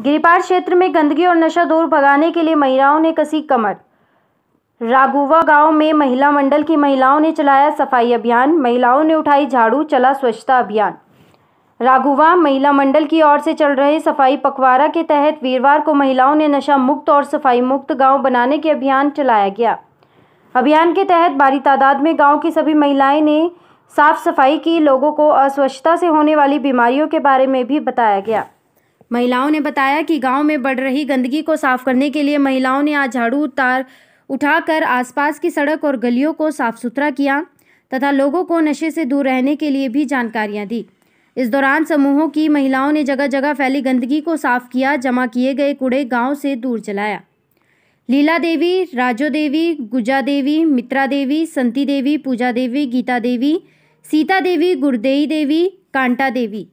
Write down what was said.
गिरिपार क्षेत्र में गंदगी और नशा दूर भगाने के लिए महिलाओं ने कसी कमर राघुवा गांव में महिला मंडल की महिलाओं ने चलाया सफाई अभियान महिलाओं ने उठाई झाड़ू चला स्वच्छता अभियान राघुवा महिला मंडल की ओर से चल रहे सफाई पखवाड़ा के तहत वीरवार को महिलाओं ने नशा मुक्त और सफाई मुक्त गांव बनाने के अभियान चलाया गया अभियान के तहत भारी तादाद में गांव की सभी महिलाएं ने साफ सफाई की लोगों को अस्वच्छता से होने वाली बीमारियों के बारे में भी बताया गया महिलाओं ने बताया कि गांव में बढ़ रही गंदगी को साफ करने के लिए महिलाओं ने आज झाड़ू उतार उठाकर आसपास की सड़क और गलियों को साफ सुथरा किया तथा लोगों को नशे से दूर रहने के लिए भी जानकारियां दी इस दौरान समूहों की महिलाओं ने जगह जगह फैली गंदगी को साफ किया जमा किए गए कूड़े गांव से दूर चलाया लीला देवी राजो देवी गुजा देवी मित्रा देवी संती देवी पूजा देवी गीता देवी सीता देवी गुरदेई देवी कांटा देवी